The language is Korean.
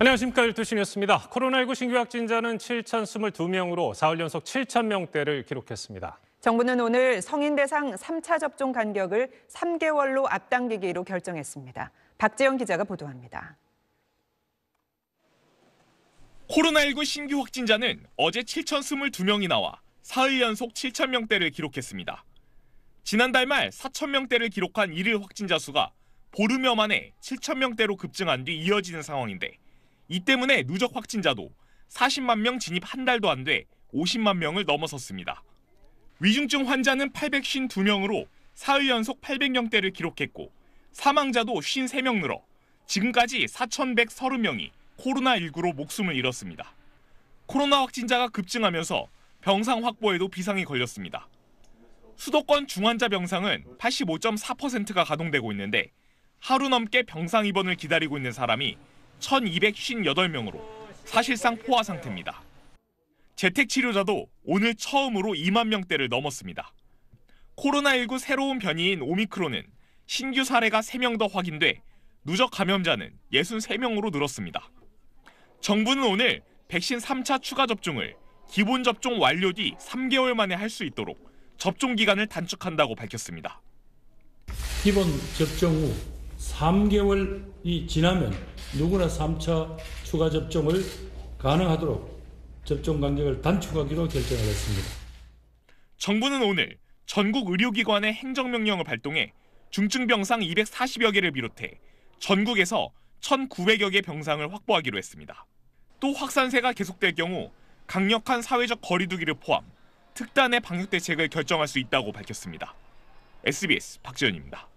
안녕하십니까 12시 뉴스입니다. 코로나19 신규 확진자는 7,022명으로 사흘 연속 7,000명대를 기록했습니다. 정부는 오늘 성인 대상 3차 접종 간격을 3개월로 앞당기기로 결정했습니다. 박재영 기자가 보도합니다. 코로나19 신규 확진자는 어제 7,022명이 나와 사흘 연속 7,000명대를 기록했습니다. 지난달 말 4,000명대를 기록한 1일 확진자 수가 보름여 만에 7,000명대로 급증한 뒤 이어지는 상황인데 이 때문에 누적 확진자도 40만 명 진입 한 달도 안 돼 50만 명을 넘어섰습니다. 위중증 환자는 852명으로 사흘 연속 800명대를 기록했고 사망자도 53명 늘어 지금까지 4,130명이 코로나19로 목숨을 잃었습니다. 코로나 확진자가 급증하면서 병상 확보에도 비상이 걸렸습니다. 수도권 중환자 병상은 85.4%가 가동되고 있는데 하루 넘게 병상 입원을 기다리고 있는 사람이 1,258명으로 사실상 포화 상태입니다. 재택 치료자도 오늘 처음으로 2만 명대를 넘었습니다. 코로나19 새로운 변이인 오미크론은 신규 사례가 3명 더 확인돼 누적 감염자는 63명으로 늘었습니다. 정부는 오늘 백신 3차 추가 접종을 기본 접종 완료 뒤 3개월 만에 할 수 있도록 접종 기간을 단축한다고 밝혔습니다. 기본 접종 후 3개월이 지나면 누구나 3차 추가 접종을 가능하도록 접종 간격을 단축하기로 결정을 했습니다. 정부는 오늘 전국 의료기관의 행정명령을 발동해 중증병상 240여 개를 비롯해 전국에서 1,900여 개 병상을 확보하기로 했습니다. 또 확산세가 계속될 경우 강력한 사회적 거리두기를 포함 특단의 방역 대책을 결정할 수 있다고 밝혔습니다. SBS 박지현입니다.